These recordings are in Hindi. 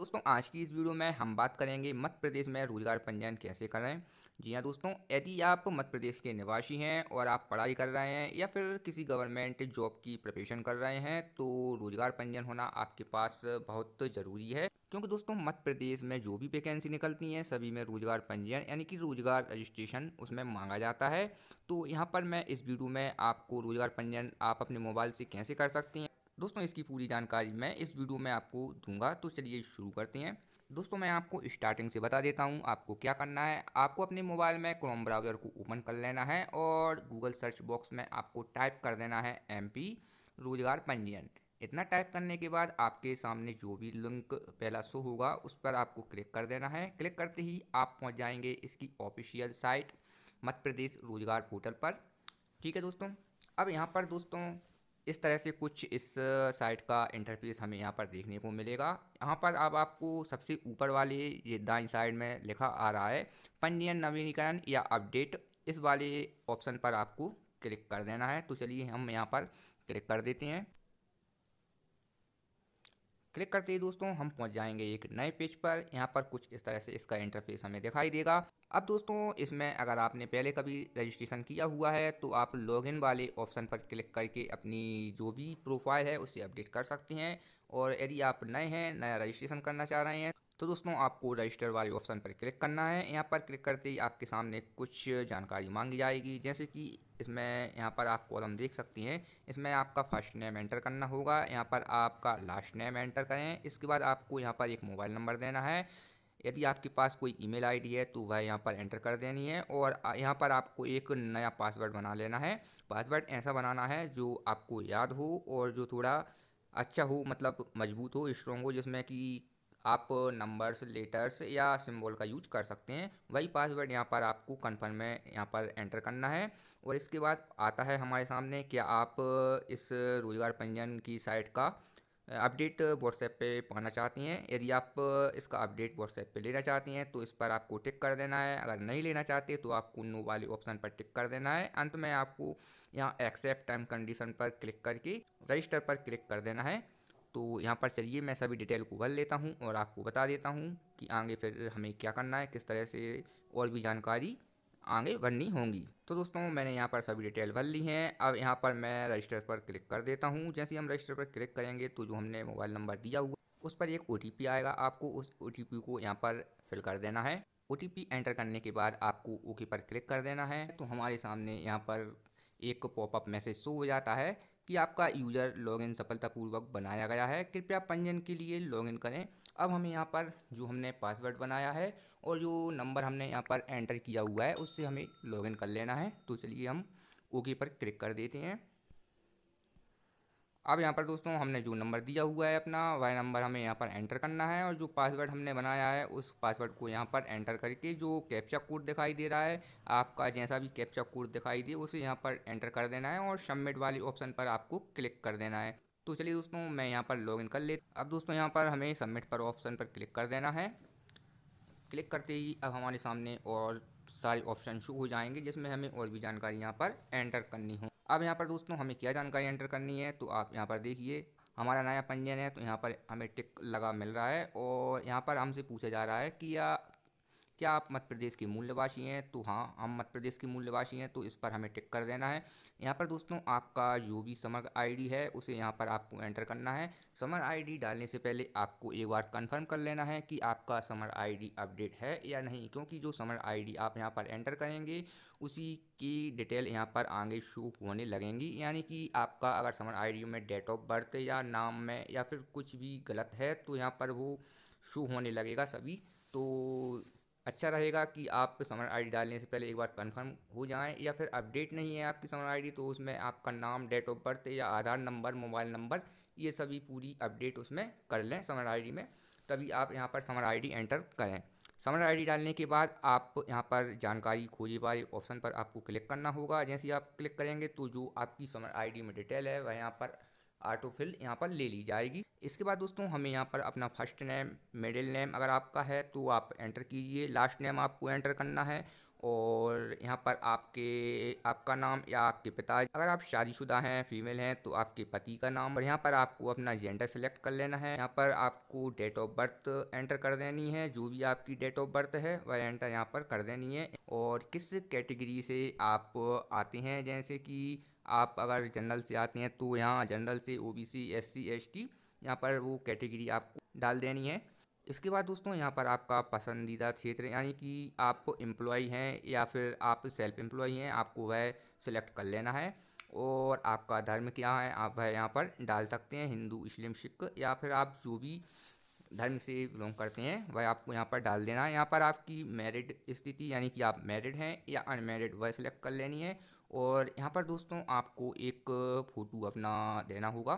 दोस्तों आज की इस वीडियो में हम बात करेंगे मध्य प्रदेश में रोजगार पंजीयन कैसे करें जी हाँ दोस्तों यदि आप मध्य प्रदेश के निवासी हैं और आप पढ़ाई कर रहे हैं या फिर किसी गवर्नमेंट जॉब की प्रिपरेशन कर रहे हैं तो रोजगार पंजीयन होना आपके पास बहुत ज़रूरी है क्योंकि दोस्तों मध्य प्रदेश में जो भी वैकेंसी निकलती हैं सभी में रोजगार पंजीयन यानी कि रोजगार रजिस्ट्रेशन उसमें मांगा जाता है तो यहाँ पर मैं इस वीडियो में आपको रोजगार पंजीयन आप अपने मोबाइल से कैसे कर सकते हैं दोस्तों इसकी पूरी जानकारी मैं इस वीडियो में आपको दूंगा तो चलिए शुरू करते हैं दोस्तों मैं आपको स्टार्टिंग से बता देता हूं आपको क्या करना है आपको अपने मोबाइल में क्रोम ब्राउज़र को ओपन कर लेना है और गूगल सर्च बॉक्स में आपको टाइप कर देना है एम रोज़गार पंजीयन इतना टाइप करने के बाद आपके सामने जो भी लिंक पहला शो होगा उस पर आपको क्लिक कर देना है क्लिक करते ही आप पहुँच जाएंगे इसकी ऑफिशियल साइट मध्य प्रदेश रोज़गार पोर्टल पर ठीक है दोस्तों अब यहाँ पर दोस्तों इस तरह से कुछ इस साइट का इंटरफेस हमें यहाँ पर देखने को मिलेगा यहाँ पर अब आपको सबसे ऊपर वाले ये दाई साइड में लिखा आ रहा है पंजीयन नवीनीकरण या अपडेट इस वाले ऑप्शन पर आपको क्लिक कर देना है तो चलिए हम यहाँ पर क्लिक कर देते हैं क्लिक करते ही दोस्तों हम पहुंच जाएंगे एक नए पेज पर यहाँ पर कुछ इस तरह से इसका इंटरफेस हमें दिखाई देगा अब दोस्तों इसमें अगर आपने पहले कभी रजिस्ट्रेशन किया हुआ है तो आप लॉगिन वाले ऑप्शन पर क्लिक करके अपनी जो भी प्रोफाइल है उसे अपडेट कर सकते हैं और यदि आप नए हैं नया रजिस्ट्रेशन करना चाह रहे हैं तो दोस्तों आपको रजिस्टर वाले ऑप्शन पर क्लिक करना है यहाँ पर क्लिक करते ही आपके सामने कुछ जानकारी मांगी जाएगी जैसे कि इसमें यहाँ पर आप कॉलम देख सकती हैं इसमें आपका फर्स्ट नेम एंटर करना होगा यहाँ पर आपका लास्ट नेम एंटर करें इसके बाद आपको यहाँ पर एक मोबाइल नंबर देना है यदि आपके पास कोई ईमेल आईडी है तो वह यहाँ पर एंटर कर देनी है और यहाँ पर आपको एक नया पासवर्ड बना लेना है पासवर्ड ऐसा बनाना है जो आपको याद हो और जो थोड़ा अच्छा हो मतलब मजबूत हो स्ट्रॉन्ग हो जिसमें कि आप नंबर्स लेटर्स या सिंबल का यूज कर सकते हैं वही पासवर्ड यहाँ पर आपको कन्फर्म में यहाँ पर एंटर करना है और इसके बाद आता है हमारे सामने कि आप इस रोजगार पंजीयन की साइट का अपडेट व्हाट्सएप पे पाना चाहती हैं यदि आप इसका अपडेट व्हाट्सएप पे लेना चाहती हैं तो इस पर आपको टिक कर देना है अगर नहीं लेना चाहते तो आपको नो वाले ऑप्शन पर टिक कर देना है अंत में आपको यहाँ एक्सेप्ट टर्म कंडीशन पर क्लिक करके रजिस्टर पर क्लिक कर देना है तो यहाँ पर चलिए मैं सभी डिटेल को भर लेता हूँ और आपको बता देता हूँ कि आगे फिर हमें क्या करना है किस तरह से और भी जानकारी आगे भरनी होंगी तो दोस्तों मैंने यहाँ पर सभी डिटेल भर ली हैं अब यहाँ पर मैं रजिस्टर पर क्लिक कर देता हूँ जैसे हम रजिस्टर पर क्लिक करेंगे तो जो हमने मोबाइल नंबर दिया हुआ उस पर एक ओ आएगा आपको उस ओ को यहाँ पर फिल कर देना है ओ एंटर करने के बाद आपको ओके पर क्लिक कर देना है तो हमारे सामने यहाँ पर एक पॉपअप मैसेज शो हो जाता है कि आपका यूज़र लॉगिन सफलतापूर्वक बनाया गया है कृपया पंजीयन के लिए लॉगिन करें अब हमें यहाँ पर जो हमने पासवर्ड बनाया है और जो नंबर हमने यहाँ पर एंटर किया हुआ है उससे हमें लॉगिन कर लेना है तो चलिए हम ओके पर क्लिक कर देते हैं अब यहाँ पर दोस्तों हमने जो नंबर दिया हुआ है अपना वह नंबर हमें यहाँ पर एंटर करना है और जो पासवर्ड हमने बनाया है उस पासवर्ड को यहाँ पर एंटर करके जो कैप्चा कोड दिखाई दे रहा है आपका जैसा भी कैप्चा कोड दिखाई दे उसे यहाँ पर एंटर कर देना है और सबमिट वाले ऑप्शन पर आपको क्लिक कर देना है तो चलिए दोस्तों मैं यहाँ पर लॉग कर ले अब दोस्तों यहाँ पर हमें सबमिट पर ऑप्शन पर क्लिक कर देना है क्लिक करते ही अब हमारे सामने और सारे ऑप्शन शो हो जाएंगे जिसमें हमें और भी जानकारी यहाँ पर एंटर करनी हो अब यहाँ पर दोस्तों हमें क्या जानकारी एंटर करनी है तो आप यहाँ पर देखिए हमारा नया पंजीयन है तो यहाँ पर हमें टिक लगा मिल रहा है और यहाँ पर हमसे पूछा जा रहा है कि या क्या आप मध्य प्रदेश के मूल निवासी हैं तो हाँ हम मध्य प्रदेश के मूल निवासी हैं तो इस पर हमें टिक कर देना है यहाँ पर दोस्तों आपका जो भी समर आईडी है उसे यहाँ पर आपको एंटर करना है समर आईडी डालने से पहले आपको एक बार कन्फर्म कर लेना है कि आपका समर आईडी अपडेट है या नहीं क्योंकि जो समर आई आप यहाँ पर एंटर करेंगे उसी की डिटेल यहाँ पर आगे शो होने लगेंगी यानी कि आपका अगर समर आई में डेट ऑफ बर्थ या नाम में या फिर कुछ भी गलत है तो यहाँ पर वो शो होने लगेगा सभी तो अच्छा रहेगा कि आप समर आईडी डालने से पहले एक बार कंफर्म हो जाएं या फिर अपडेट नहीं है आपकी समर आईडी तो उसमें आपका नाम डेट ऑफ बर्थ या आधार नंबर मोबाइल नंबर ये सभी पूरी अपडेट उसमें कर लें समर आईडी में तभी आप यहाँ पर समर आईडी एंटर करें समर आईडी डालने के बाद आप यहाँ पर जानकारी खोजे वाले ऑप्शन पर आपको क्लिक करना होगा जैसे आप क्लिक करेंगे तो जो आपकी समर आई में डिटेल है वह यहाँ पर ऑटोफिल यहाँ पर ले ली जाएगी इसके बाद दोस्तों हमें यहाँ पर अपना फर्स्ट नेम मिडिल नेम अगर आपका है तो आप एंटर कीजिए लास्ट नेम आपको एंटर करना है और यहाँ पर आपके आपका नाम या आपके पिता अगर आप शादीशुदा हैं फीमेल हैं तो आपके पति का नाम और यहाँ पर आपको अपना जेंडर सेलेक्ट कर लेना है यहाँ पर आपको डेट ऑफ बर्थ एंटर कर देनी है जो भी आपकी डेट ऑफ बर्थ है वह एंटर यहाँ पर कर देनी है और किस कैटेगरी से आप आते हैं जैसे कि आप अगर जनरल से आते हैं तो यहाँ जनरल से O B C S C S T यहाँ पर वो कैटेगरी आपको डाल देनी है इसके बाद दोस्तों यहाँ पर आपका पसंदीदा क्षेत्र यानी कि आप एम्प्लॉय हैं या फिर आप सेल्फ एम्प्लॉय हैं आपको वह सिलेक्ट कर लेना है और आपका धर्म क्या है आप वह यहाँ पर डाल सकते हैं हिंदू मुस्लिम सिख या फिर आप जो भी धर्म से बिलोंग करते हैं वह आपको यहाँ पर डाल देना है यहाँ पर आपकी मैरिड स्थिति यानी कि आप मैरिड हैं या अनमेरिड वह सिलेक्ट कर लेनी है और यहाँ पर दोस्तों आपको एक फ़ोटो अपना देना होगा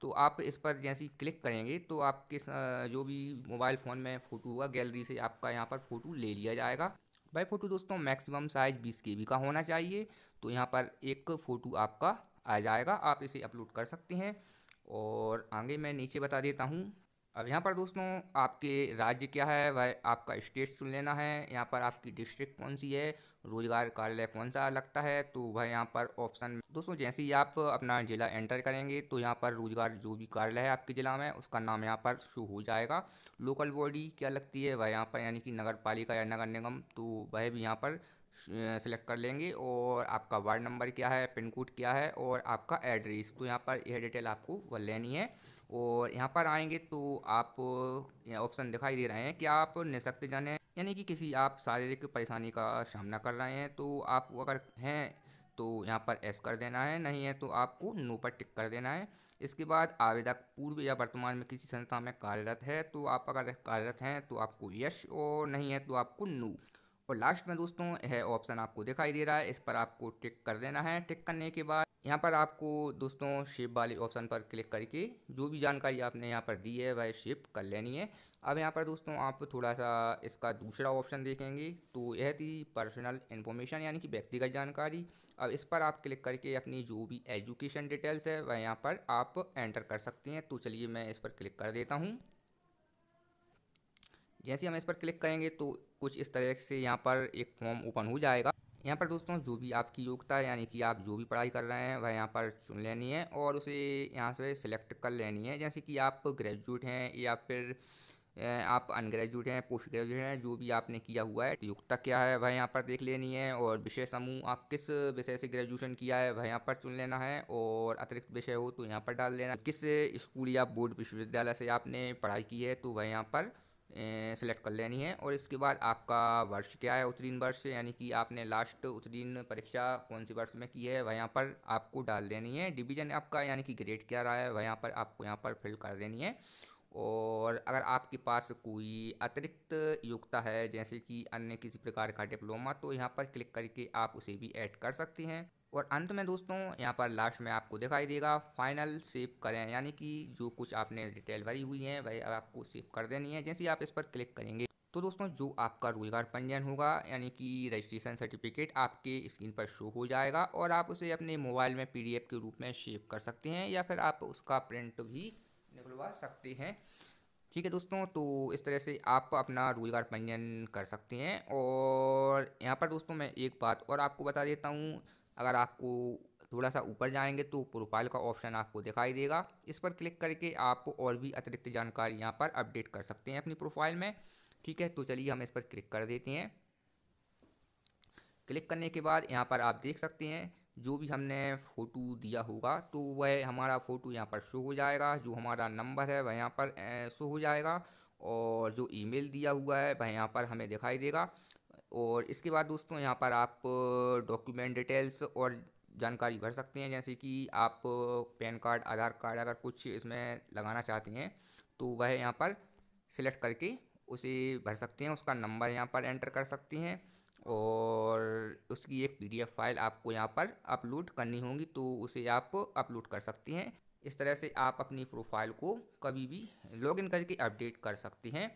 तो आप इस पर जैसे क्लिक करेंगे तो आपके जो भी मोबाइल फ़ोन में फ़ोटो होगा गैलरी से आपका यहाँ पर फ़ोटो ले लिया जाएगा भाई फ़ोटो दोस्तों मैक्सिमम साइज़ बीस के का होना चाहिए तो यहाँ पर एक फ़ोटो आपका आ जाएगा आप इसे अपलोड कर सकते हैं और आगे मैं नीचे बता देता हूँ अब यहाँ पर दोस्तों आपके राज्य क्या है वह आपका स्टेट चुन लेना है यहाँ पर आपकी डिस्ट्रिक्ट कौन सी है रोजगार कार्यालय कौन सा लगता है तो वह यहाँ पर ऑप्शन दोस्तों जैसे ही आप अपना ज़िला एंटर करेंगे तो यहाँ पर रोजगार जो भी कार्यालय है आपके ज़िला में उसका नाम यहाँ पर शो हो जाएगा लोकल बॉडी क्या लगती है वह यहाँ पर यानी कि नगर पालिका या नगर निगम तो वह भी यहाँ पर सेलेक्ट कर लेंगे और आपका वार्ड नंबर क्या है पिन कोड क्या है और आपका एड्रेस तो यहाँ पर यह डिटेल आपको वह लेनी है और यहाँ पर आएंगे तो आप ऑप्शन दिखाई दे रहे हैं कि आप निशक्त जन हैं यानी कि किसी आप शारीरिक परेशानी का सामना कर रहे हैं तो आप अगर हैं तो यहाँ पर एस कर देना है नहीं है तो आपको नो पर टिक कर देना है इसके बाद आवेदक पूर्व या वर्तमान में किसी संस्था में कार्यरत है तो आप अगर कार्यरत हैं तो आपको यश और नहीं है तो आपको नो और लास्ट में दोस्तों यह ऑप्शन आपको दिखाई दे रहा है इस पर आपको टिक कर देना है टिक करने के बाद यहाँ पर आपको दोस्तों शेप वाले ऑप्शन पर क्लिक करके जो भी जानकारी आपने यहाँ पर दी है वह शेप कर लेनी है अब यहाँ पर दोस्तों आप थोड़ा सा इसका दूसरा ऑप्शन देखेंगे तो यह थी पर्सनल इन्फॉर्मेशन यानी कि व्यक्तिगत जानकारी अब इस पर आप क्लिक करके अपनी जो भी एजुकेशन डिटेल्स है वह यहाँ पर आप एंटर कर सकते हैं तो चलिए मैं इस पर क्लिक कर देता हूँ जैसे हम इस पर क्लिक करेंगे तो कुछ इस तरह से यहाँ पर एक फॉर्म ओपन हो जाएगा यहाँ पर दोस्तों जो भी आपकी योग्यता है यानी कि आप जो भी पढ़ाई कर रहे हैं वह यहाँ पर चुन लेनी है और उसे यहाँ से सिलेक्ट कर लेनी है जैसे कि आप ग्रेजुएट हैं या फिर आप अनग्रेजुएट हैं पोस्ट ग्रेजुएट हैं जो भी आपने किया हुआ है योग्यता क्या है वह यहाँ पर देख लेनी है और विषय समूह आप किस विषय से ग्रेजुएशन किया है वह यहाँ पर चुन लेना है और अतिरिक्त विषय हो तो यहाँ पर डाल लेना किस स्कूल या बोर्ड विश्वविद्यालय से आपने पढ़ाई की है तो वह यहाँ पर सेलेक्ट कर लेनी है और इसके बाद आपका वर्ष क्या है उत्तीर्ण वर्ष यानी कि आपने लास्ट उत्तीर्ण परीक्षा कौन सी वर्ष में की है वह यहाँ पर आपको डाल देनी है डिवीजन आपका यानी कि ग्रेड क्या रहा है वह यहाँ पर आपको यहाँ पर फिल कर देनी है और अगर आपके पास कोई अतिरिक्त योग्यता है जैसे कि अन्य किसी प्रकार का डिप्लोमा तो यहाँ पर क्लिक करके आप उसे भी ऐड कर सकते हैं और अंत में दोस्तों यहाँ पर लास्ट में आपको दिखाई देगा फाइनल सेव करें यानी कि जो कुछ आपने डिटेल भरी हुई है वही आपको सेव कर देनी है जैसे आप इस पर क्लिक करेंगे तो दोस्तों जो आपका रोजगार पंजीयन होगा यानी कि रजिस्ट्रेशन सर्टिफिकेट आपके स्क्रीन पर शो हो जाएगा और आप उसे अपने मोबाइल में पी के रूप में सेव कर सकते हैं या फिर आप उसका प्रिंट भी निकलवा सकते हैं ठीक है दोस्तों तो इस तरह से आप अपना रोजगार पंजीयन कर सकते हैं और यहाँ पर दोस्तों मैं एक बात और आपको बता देता हूँ अगर आपको थोड़ा सा ऊपर जाएंगे तो प्रोफाइल का ऑप्शन आपको दिखाई देगा इस पर क्लिक करके आपको और भी अतिरिक्त जानकारी यहाँ पर अपडेट कर सकते हैं अपनी प्रोफाइल में ठीक है तो चलिए हम इस पर क्लिक कर देते हैं क्लिक करने के बाद यहाँ पर आप देख सकते हैं जो भी हमने फ़ोटो दिया होगा तो वह हमारा फ़ोटो यहाँ पर शो हो जाएगा जो हमारा नंबर है वह यहाँ पर शो हो जाएगा और जो ईमेल दिया हुआ है वह यहाँ पर हमें दिखाई देगा और इसके बाद दोस्तों यहाँ पर आप डॉक्यूमेंट डिटेल्स और जानकारी भर सकते हैं जैसे कि आप पैन कार्ड आधार कार्ड अगर कुछ इसमें लगाना चाहते हैं तो वह यहाँ पर सिलेक्ट करके उसे भर सकते हैं उसका नंबर यहाँ पर एंटर कर सकते हैं और उसकी एक पीडीएफ फाइल आपको यहाँ पर अपलोड करनी होगी तो उसे आप अपलोड कर सकते हैं इस तरह से आप अपनी प्रोफाइल को कभी भी लॉगिन करके अपडेट कर सकते हैं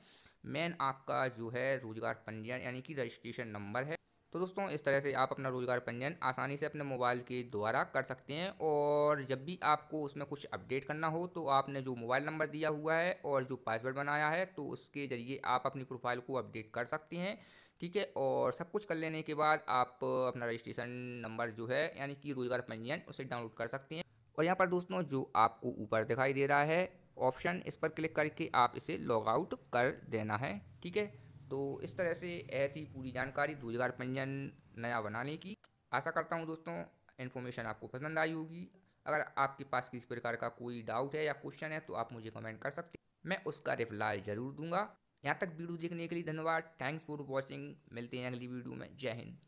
मेन आपका जो है रोजगार पंजीयन यानी कि रजिस्ट्रेशन नंबर है तो दोस्तों इस तरह से आप अपना रोजगार पंजीयन आसानी से अपने मोबाइल के द्वारा कर सकते हैं और जब भी आपको उसमें कुछ अपडेट करना हो तो आपने जो मोबाइल नंबर दिया हुआ है और जो पासवर्ड बनाया है तो उसके ज़रिए आप अपनी प्रोफाइल को अपडेट कर सकते हैं ठीक है और सब कुछ कर लेने के बाद आप अपना रजिस्ट्रेशन नंबर जो है यानी कि रोजगार पंजीयन उसे डाउनलोड कर सकते हैं और यहाँ पर दोस्तों जो आपको ऊपर दिखाई दे रहा है ऑप्शन इस पर क्लिक करके आप इसे लॉग आउट कर देना है ठीक है तो इस तरह से यह थी पूरी जानकारी रोजगार पंजीयन नया बनाने की आशा करता हूँ दोस्तों इन्फॉर्मेशन आपको पसंद आई होगी अगर आपके पास किसी प्रकार का कोई डाउट है या क्वेश्चन है तो आप मुझे कमेंट कर सकते हैं मैं उसका रिप्लाई ज़रूर दूंगा यहाँ तक वीडियो देखने के लिए धन्यवाद थैंक्स फॉर वॉचिंग मिलते हैं अगली वीडियो में जय हिंद